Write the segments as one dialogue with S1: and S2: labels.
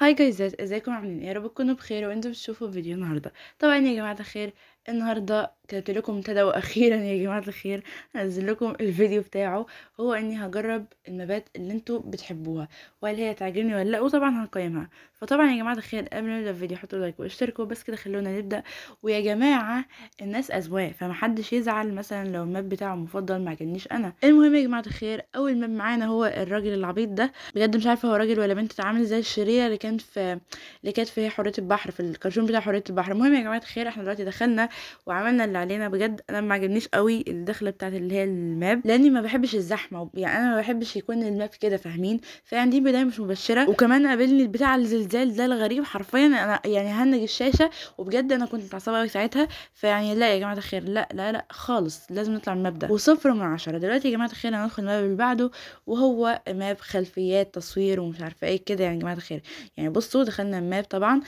S1: هاي جايزات ازيكم عاملين ايه يا رب تكونوا بخير وانتم بتشوفوا فيديو النهارده طبعا يا جماعه الخير النهارده كتبت لكم ابتدى واخيرا يا جماعه الخير هنزل لكم الفيديو بتاعه هو اني هجرب المبات اللي انتوا بتحبوها وهل هي تعجبني ولا لا وطبعا هنقيمها فطبعا يا جماعه الخير قبل ما نبدا الفيديو حطوا لايك واشتركوا بس كده خلونا نبدا ويا جماعه الناس اذواق فمحدش يزعل مثلا لو الماب بتاعه مفضل ما عجبنيش انا المهم يا جماعه الخير اول ماب معانا هو الراجل العبيط ده بجد مش عارفه هو راجل ولا بنت اتعامل زي الشريره اللي كانت في اللي كانت في حريه البحر في الكرتون بتاع حريه البحر المهم يا جماعه الخير احنا دلوقتي دخلنا وعملنا اللي علينا بجد انا ما عجبنيش قوي الدخله بتاعت اللي هي الماب لاني ما بحبش الزحمه يعني انا ما بحبش يكون الماب كده فاهمين فيعني دي بدايه مش مبشره وكمان قابلني بتاع الزلزال ده الغريب حرفيا انا يعني هنج الشاشه وبجد انا كنت متعصبه قوي ساعتها فيعني لا يا جماعه الخير لا لا لا خالص لازم نطلع الماب ده وصفر من عشرة دلوقتي يا جماعه الخير هندخل الماب اللي بعده وهو ماب خلفيات تصوير ومش عارفه ايه كده يعني يا جماعه الخير يعني بصوا دخلنا الماب طبعا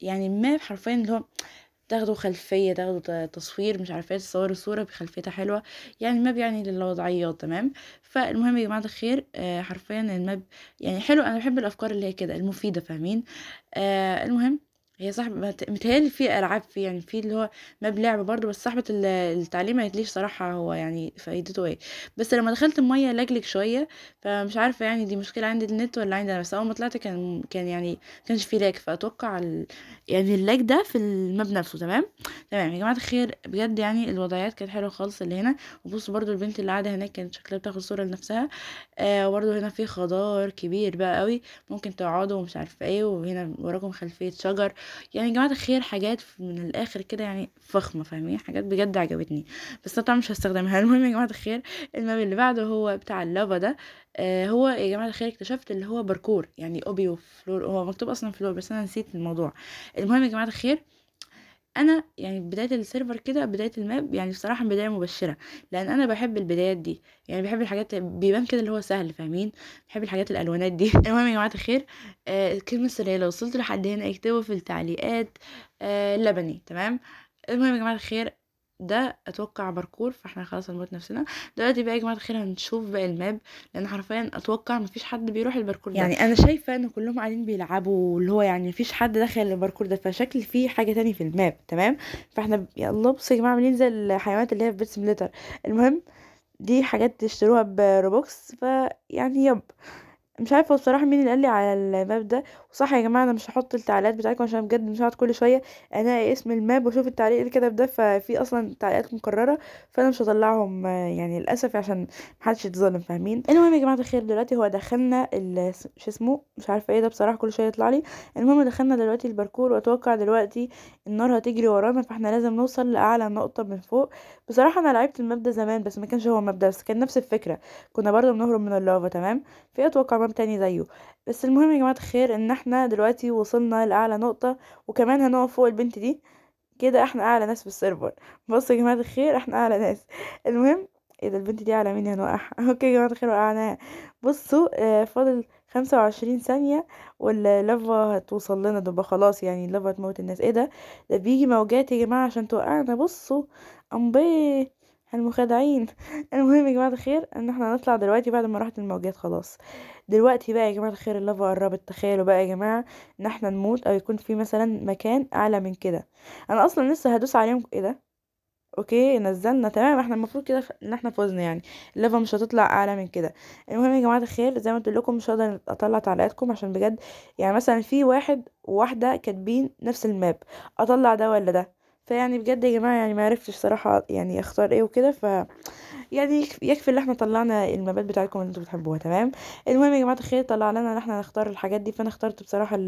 S1: يعني الماب حرفيا اللي هو تاخدوا خلفية تاخدوا تصوير مش عارفة ايه، تصوروا صورة بخلفيتها حلوة يعني الماب يعني للوضعيات تمام فالمهم يا جماعة الخير آه، حرفيا الماب يعني حلو أنا بحب الأفكار اللي هي كده المفيدة فاهمين آه، المهم هي صاحبة متهيألي في ألعاب في يعني في اللي هو ماب بلعب برضه بس صاحبة التعليم ما صراحة هو يعني فايدته ايه بس لما دخلت المية لجلج شوية فمش عارفة يعني دي مشكلة عند النت ولا عندي أنا بس أول ما طلعت كان كان يعني كانش في لاج فأتوقع ال... يعني اللاج ده في الماب نفسه تمام تمام يا جماعة الخير بجد يعني الوضعيات كانت حلوة خالص اللي هنا وبصوا برضه البنت اللي قاعدة هناك كانت شكلها بتاخد صورة لنفسها آه برضه هنا في خضار كبير بقى قوي ممكن تقعدوا ومش عارفة ايه وهنا وراكم خلفية شجر يعني يا جماعه الخير حاجات من الاخر كده يعني فخمه فاهمين حاجات بجد عجبتني بس طبعا مش هستخدمها المهم يا جماعه الخير الماب اللي بعده هو بتاع اللافا ده آه، هو يا جماعه الخير اكتشفت اللي هو باركور يعني اوبيو فلور هو مكتوب اصلا فلور بس انا نسيت الموضوع المهم يا جماعه الخير انا يعني بدايه السيرفر كده بدايه الماب يعني بصراحه بدايه مبشره لان انا بحب البدايات دي يعني بحب الحاجات بيبان كده اللي هو سهل فاهمين بحب الحاجات الالوانات دي المهم يا جماعه الخير آه الكلمه السريه لو وصلتوا لحد هنا اكتبوا في التعليقات آه لبني تمام المهم يا جماعه الخير ده اتوقع باركور فاحنا خلاص هنموت نفسنا دلوقتي بقى يا جماعه الخير هنشوف بقى الماب لان حرفيا اتوقع مفيش حد بيروح الباركور ده يعني انا شايفه ان كلهم قاعدين بيلعبوا اللي هو يعني مفيش حد داخل الباركور ده فشكل في حاجه تاني في الماب تمام فاحنا ب... يلا بصوا يا جماعه بننزل الحيوانات اللي هي في بيت سيميليتر المهم دي حاجات تشتروها بروبوكس فيعني يب مش عارفه بصراحه مين اللي قال لي على الماب ده وصح يا جماعه انا مش هحط التعليقات بتاعتكم عشان بجد مش هقعد كل شويه انا اسم الماب واشوف التعليق اللي كتب ده ففي اصلا تعليقات مكرره فانا مش هطلعهم يعني للاسف عشان محدش يتظلم فاهمين المهم يا جماعه الخير دلوقتي هو دخلنا شو اسمه مش عارفه ايه ده بصراحه كل شويه يطلع لي المهم دخلنا دلوقتي الباركور واتوقع دلوقتي النار هتجري ورانا فاحنا لازم نوصل لاعلى نقطه من فوق بصراحه انا لعبت الماب ده زمان بس ما كانش هو الماب ده بس كان نفس الفكره كنا برده بنهرب من اللافا تمام في اتوقع برنامج تاني زيه بس المهم يا جماعة الخير ان احنا دلوقتي وصلنا لأعلى نقطة وكمان هنقف فوق البنت دي كده احنا اعلى ناس في السيرفر بصوا يا جماعة الخير احنا اعلى ناس المهم ايه ده البنت دي على مين هنوقعها اوكي يا جماعة الخير وقعناها بصوا آه فاضل خمسة وعشرين ثانية واللفة هتوصل لنا ده خلاص يعني اللفة هتموت الناس ايه ده ده بيجي موجات يا جماعة عشان توقعنا بصوا امبي المخادعين المهم يا جماعه الخير ان احنا هنطلع دلوقتي بعد ما راحت الموجات خلاص دلوقتي بقى يا جماعه الخير اللافا قربت تخيلوا بقى يا جماعه ان احنا نموت او يكون في مثلا مكان اعلى من كده انا اصلا لسه هدوس عليهم ايه ده اوكي نزلنا تمام احنا المفروض كده ان احنا فزنا يعني اللافا مش هتطلع اعلى من كده المهم يا جماعه الخير زي ما قلت لكم مش هقدر اطلع تعليقاتكم عشان بجد يعني مثلا في واحد وواحده كاتبين نفس الماب اطلع ده ولا ده فيعني بجد يا جماعه يعني ما عرفتش صراحه يعني اختار ايه وكده ف يعني يكفي ان احنا طلعنا المبات بتاعتكم اللي انتوا بتحبوها تمام المهم يا جماعه الخير طلع لنا ان احنا نختار الحاجات دي فانا اخترت بصراحه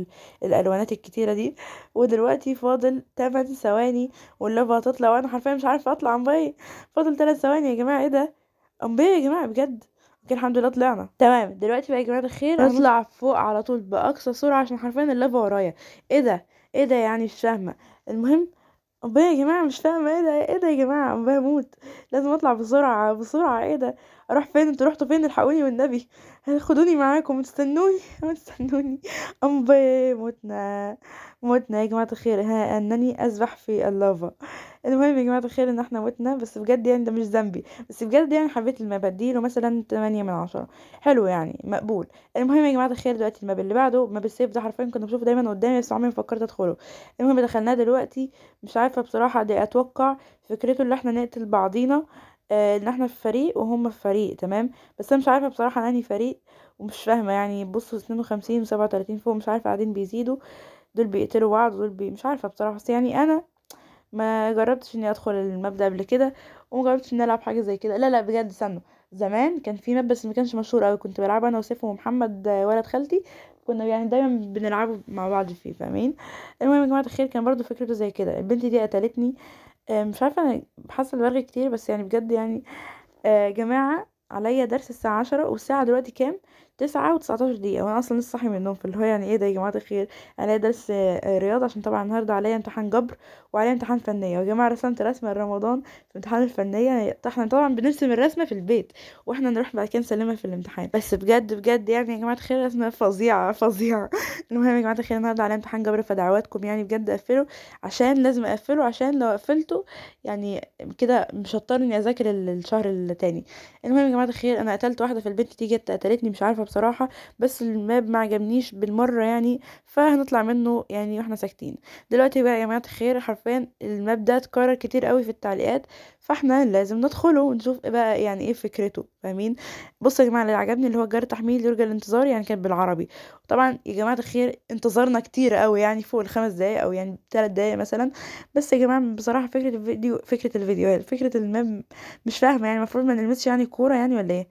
S1: الالوانات الكتيره دي ودلوقتي فاضل 8 ثواني واللافا هتطلع وانا حرفيا مش عارفه اطلع امبي فاضل 3 ثواني يا جماعه ايه ده امبي يا جماعه بجد اوكي الحمد لله طلعنا تمام دلوقتي بقى يا جماعه الخير اطلع فوق على طول باقصى سرعه عشان حرفيا اللافا ورايا ايه ده ايه ده يعني مش فاهمه المهم أوباية يا جماعة مش فاهمة ايه ده ايه ده يا جماعة أوباية اموت لازم اطلع بسرعة بسرعة ايه ده اروح فين انتوا رحتوا فين الحقوني والنبي آه، خدوني معاكم استنوني استنوني ام متنا متنا يا جماعه الخير ها انني اسبح في اللافا المهم يا جماعه الخير ان احنا متنا بس بجد يعني ده مش ذنبي بس بجد يعني حبيت المبادئ له مثلا 8 من عشرة حلو يعني مقبول المهم يا جماعه الخير دلوقتي الماب اللي بعده ماب السيف ده حرفيا كنت بشوفه دايما قدامي بس عمري ما فكرت ادخله المهم دخلناه دلوقتي مش عارفه بصراحه ده اتوقع فكرته اللي احنا نقتل بعضينا آه، ان احنا في فريق وهم في فريق تمام بس انا مش عارفه بصراحه انهي فريق ومش فاهمه يعني بصوا 52 و37 فوق مش عارفه قاعدين بيزيدوا دول بيقتلوا بعض ودول بي... مش عارفه بصراحه بس يعني انا ما جربتش اني ادخل المبدا قبل كده وما جربتش اني العب حاجه زي كده لا لا بجد استنوا زمان كان في ماب بس ما كانش مشهور قوي كنت بلعبه انا وسيف ومحمد آه، ولد خالتي كنا يعني دايما بنلعبه مع بعض فيه فاهمين المهم يا جماعه الخير كان برضو فكرته زي كده البنت دي قتلتني آه، مش عارفة أنا حاسة الورق كتير بس يعني بجد يعني آه، جماعة عليا درس الساعة عشرة والساعة دلوقتي كام تسعة وتسعتاشر دقيقة وانا اصلا لسه صاحي من النوم فاللي هو يعني ايه ده يا جماعة الخير عليا درس آه، رياضة عشان طبعا النهاردة عليا امتحان جبر وعليا امتحان فنية ويا جماعة رسمت رسمة رمضان في امتحان الفنية احنا طبعا بنرسم الرسمة في البيت واحنا نروح بعد كده نسلمها في الامتحان بس بجد بجد يعني يا جماعة الخير رسمة فظيعة فظيعة المهم يا جماعة الخير النهاردة عليا امتحان جبر فدعواتكم يعني بجد اقفله عشان لازم اقفله عشان لو قفلته يعني كده مش هضطر اني اذاكر الشهر التاني المهم يا جماعه الخير انا قتلت واحده في البنت دي جت قتلتني مش عارفه بصراحه بس الماب ما عجبنيش بالمره يعني فهنطلع منه يعني واحنا ساكتين دلوقتي بقى يا جماعه الخير حرفيا الماب ده اتكرر كتير قوي في التعليقات فاحنا لازم ندخله ونشوف بقى يعني ايه فكرته فاهمين بصوا يا جماعه اللي عجبني اللي هو جار تحميل يرجى الانتظار يعني كان بالعربي طبعا يا جماعه الخير انتظرنا كتير قوي يعني فوق الخمس دقايق او يعني ثلاث دقايق مثلا بس يا جماعه بصراحه فكره الفيديو فكره الفيديو فكره الماب مش فاهمه يعني المفروض ما نلمسش يعني كوره يعني يعني ولا ايه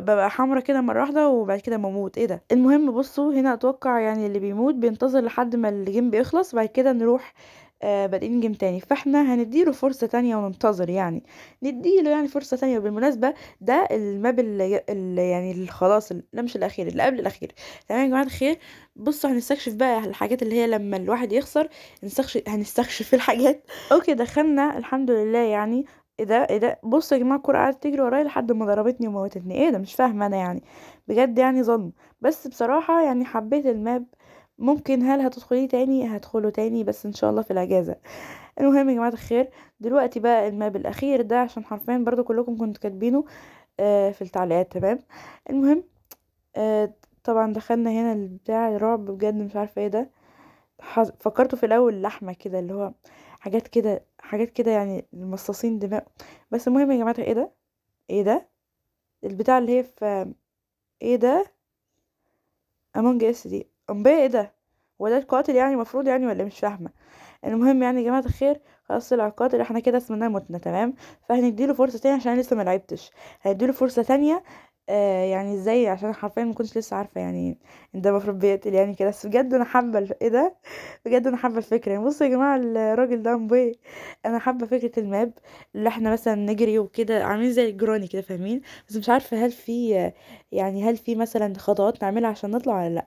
S1: ببقى حمرة كده مرة واحدة وبعد كده بموت ايه ده المهم بصوا هنا اتوقع يعني اللي بيموت بينتظر لحد ما الجيم بيخلص بعد كده نروح آه بادئين جيم تاني فاحنا هنديله فرصة تانية وننتظر يعني نديله يعني فرصة تانية وبالمناسبة ده الماب اللي, اللي يعني خلاص لا مش الأخير اللي قبل الأخير تمام يا جماعة الخير بصوا هنستكشف بقى الحاجات اللي هي لما الواحد يخسر هنستكشف هنستكشف الحاجات اوكي دخلنا الحمد لله يعني ايه ده ايه ده بصوا يا جماعه الكوره قعدت تجري ورايا لحد ما ضربتني وموتتني ايه ده مش فاهمه انا يعني بجد يعني ظلم بس بصراحه يعني حبيت الماب ممكن هل هتدخليه تاني هدخله تاني بس ان شاء الله في الاجازه المهم يا جماعه الخير دلوقتي بقى الماب الاخير ده عشان حرفيا برضو كلكم كنتوا كاتبينه آه في التعليقات تمام المهم آه طبعا دخلنا هنا البتاع الرعب بجد مش عارفه ايه ده فكرته في الاول لحمه كده اللي هو حاجات كده حاجات كده يعني المصاصين دماء بس المهم يا جماعه ايه ده ايه ده البتاع اللي هي في ايه ده امونج اس دي امبي ايه ده هو ده القاتل يعني المفروض يعني ولا مش فاهمه المهم يعني يا جماعه الخير خلاص العقاد قاتل احنا كده اسمنا متنا تمام فهنديله فرصه تانية عشان لسه ما لعبتش هنديله فرصه تانية آه، يعني ازاي عشان حرفيا ما كنتش لسه عارفه يعني ده المفروض بيقتل يعني كده بس بجد انا حابه الف... ايه ده بجد انا حابه الفكره يعني بصوا يا جماعه الراجل ده مبي انا حابه فكره الماب اللي احنا مثلا نجري وكده عاملين زي الجراني كده فاهمين بس مش عارفه هل في يعني هل في مثلا خطوات نعملها عشان نطلع ولا لا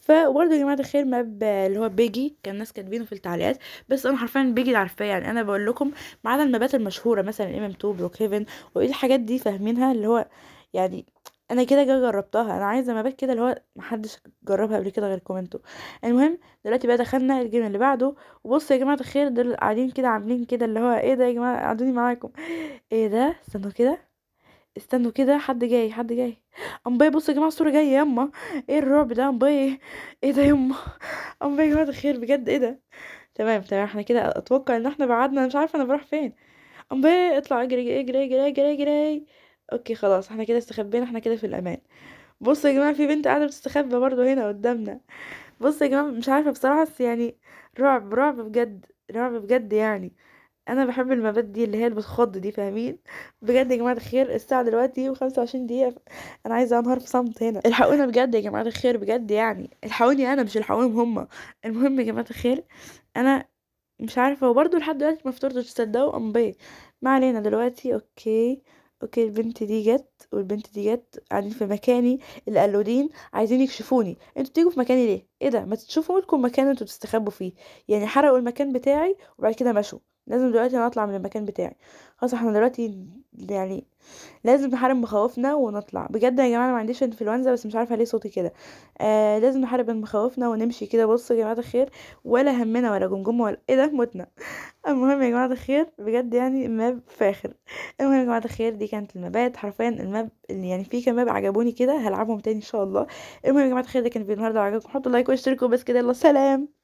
S1: فبرضه يا جماعه الخير ماب اللي هو بيجي كان الناس كاتبينه في التعليقات بس انا حرفيا بيجي عارفاه يعني انا بقول لكم ما عدا المابات المشهوره مثلا ام ام 2 بلوك هيفن وايه الحاجات دي فاهمينها اللي هو يعني انا كده كده جربتها انا عايزه مبات كده اللي هو محدش جربها قبل كده غير كومنتو المهم دلوقتي بقى دخلنا الجيم اللي بعده وبصوا يا جماعه الخير دول قاعدين كده عاملين كده اللي هو ايه ده يا جماعه قعدوني معاكم ايه ده استنوا كده استنوا كده حد جاي حد جاي امبي بصوا يا جماعه الصوره جايه ياما ايه الرعب ده امبي ايه ده ياما امبي يا جماعه الخير بجد ايه ده تمام تمام احنا كده اتوقع ان احنا بعدنا مش عارفه انا بروح فين امبي اطلع اجري اجري اجري اجري اجري اوكي خلاص احنا كده استخبينا احنا كده في الامان بصوا يا جماعه في بنت قاعده بتستخبى برضو هنا قدامنا بصوا يا جماعه مش عارفه بصراحه بس يعني رعب رعب بجد رعب بجد يعني انا بحب المبات دي اللي هي اللي بتخض دي فاهمين بجد يا جماعه الخير الساعه دلوقتي و25 دقيقه انا عايزه انهار في صمت هنا الحقونا بجد يا جماعه الخير بجد يعني الحقوني انا مش الحقوني هما المهم يا جماعه الخير انا مش عارفه وبرضه لحد دلوقتي ما فطرتش تصدقوا ام بي ما علينا دلوقتي اوكي اوكي البنت دي جت والبنت دي جت قاعدين في مكاني القلودين عايزين يكشفوني انتوا بتيجوا في مكاني ليه ايه ده ما تشوفوا لكم مكان انتوا تستخبوا فيه يعني حرقوا المكان بتاعي وبعد كده مشوا لازم دلوقتي نطلع اطلع من المكان بتاعي خلاص احنا دلوقتي يعني لازم نحارب مخاوفنا ونطلع بجد يا جماعه ما عنديش انفلونزا بس مش عارفه ليه صوتي كده آه لازم نحارب مخاوفنا ونمشي كده بصوا يا جماعه الخير ولا همنا ولا جمجمه ولا ايه ده متنا المهم يا جماعه الخير بجد يعني الماب فاخر المهم يا جماعه الخير دي كانت المبات حرفيا الماب يعني في كام ماب عجبوني كده هلعبهم تاني ان شاء الله المهم يا جماعه الخير ده كان في النهارده عجبكم حطوا لايك واشتركوا بس كده يلا سلام